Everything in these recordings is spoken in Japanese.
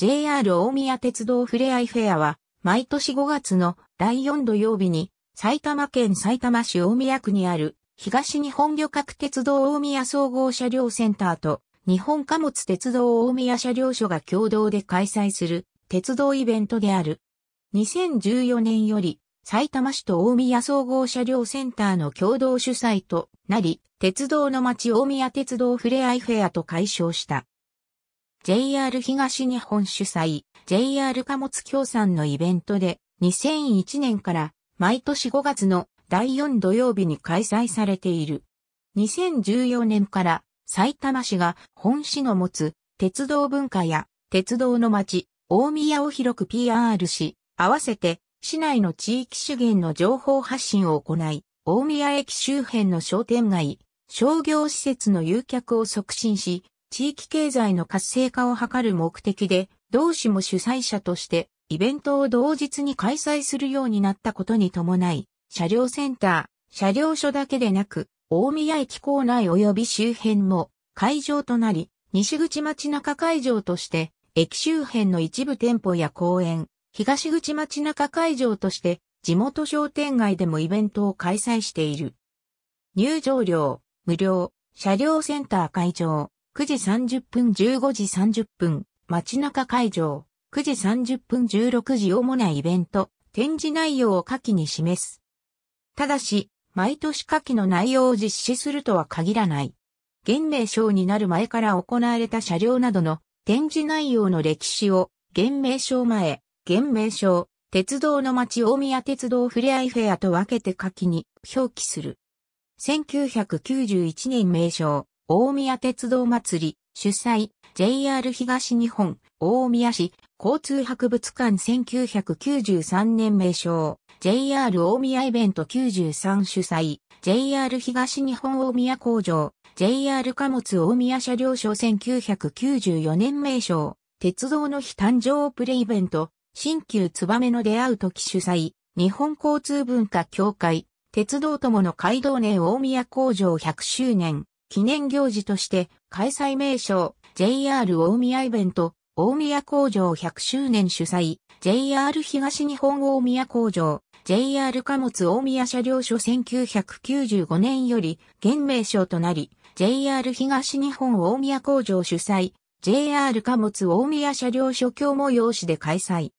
JR 大宮鉄道ふれあいフェアは、毎年5月の第4土曜日に、埼玉県埼玉市大宮区にある、東日本旅客鉄道大宮総合車両センターと、日本貨物鉄道大宮車両所が共同で開催する、鉄道イベントである。2014年より、埼玉市と大宮総合車両センターの共同主催となり、鉄道の街大宮鉄道ふれあいフェアと解消した。JR 東日本主催、JR 貨物協賛のイベントで、2001年から毎年5月の第4土曜日に開催されている。2014年から埼玉市が本市の持つ鉄道文化や鉄道の街、大宮を広く PR し、合わせて市内の地域資源の情報発信を行い、大宮駅周辺の商店街、商業施設の誘客を促進し、地域経済の活性化を図る目的で、同市も主催者としてイベントを同日に開催するようになったことに伴い、車両センター、車両所だけでなく、大宮駅構内及び周辺も会場となり、西口町中会場として、駅周辺の一部店舗や公園、東口町中会場として、地元商店街でもイベントを開催している。入場料、無料、車両センター会場、9時30分15時30分、街中会場、9時30分16時主なイベント、展示内容を下記に示す。ただし、毎年下記の内容を実施するとは限らない。現名称になる前から行われた車両などの展示内容の歴史を、現名称前、現名称、鉄道の街大宮鉄道ふれあいフェアと分けて下記に表記する。1991年名称、大宮鉄道祭り、主催、JR 東日本、大宮市、交通博物館1993年名称、JR 大宮イベント93主催、JR 東日本大宮工場、JR 貨物大宮車両賞1994年名称、鉄道の日誕生プレイベント、新旧めの出会う時主催、日本交通文化協会、鉄道友の街道年大宮工場100周年、記念行事として開催名称 JR 大宮イベント大宮工場100周年主催 JR 東日本大宮工場 JR 貨物大宮車両所1995年より現名称となり JR 東日本大宮工場主催 JR 貨物大宮車両所模様紙で開催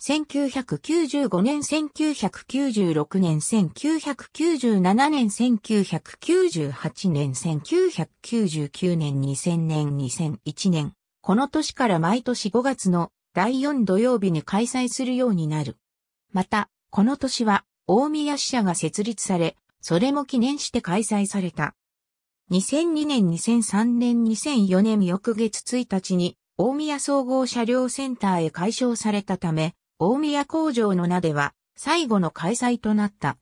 1995年、1996年、1997年、1998年、1999年、2000年、2001年。この年から毎年5月の第4土曜日に開催するようになる。また、この年は大宮支社が設立され、それも記念して開催された。2002年、2003年、2004年翌月1日に大宮総合車両センターへ解消されたため、大宮工場の名では最後の開催となった。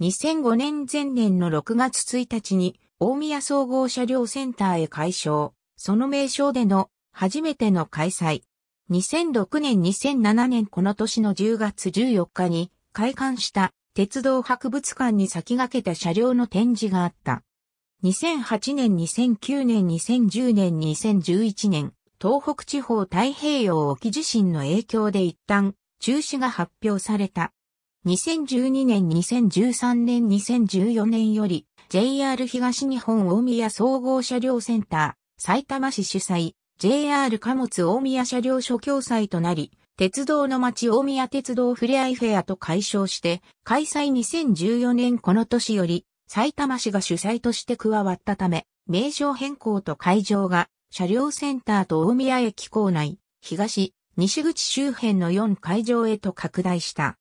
2005年前年の6月1日に大宮総合車両センターへ改称、その名称での初めての開催。2006年2007年この年の10月14日に開館した鉄道博物館に先駆けた車両の展示があった。2008年2009年2010年2011年東北地方太平洋沖地震の影響で一旦中止が発表された。2012年2013年2014年より JR 東日本大宮総合車両センター、埼玉市主催、JR 貨物大宮車両所協催となり、鉄道の街大宮鉄道ふれあいフェアと解消して、開催2014年この年より、埼玉市が主催として加わったため、名称変更と会場が車両センターと大宮駅構内、東、西口周辺の4会場へと拡大した。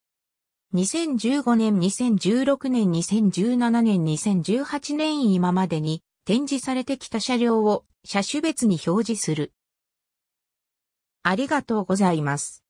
2015年、2016年、2017年、2018年今までに展示されてきた車両を車種別に表示する。ありがとうございます。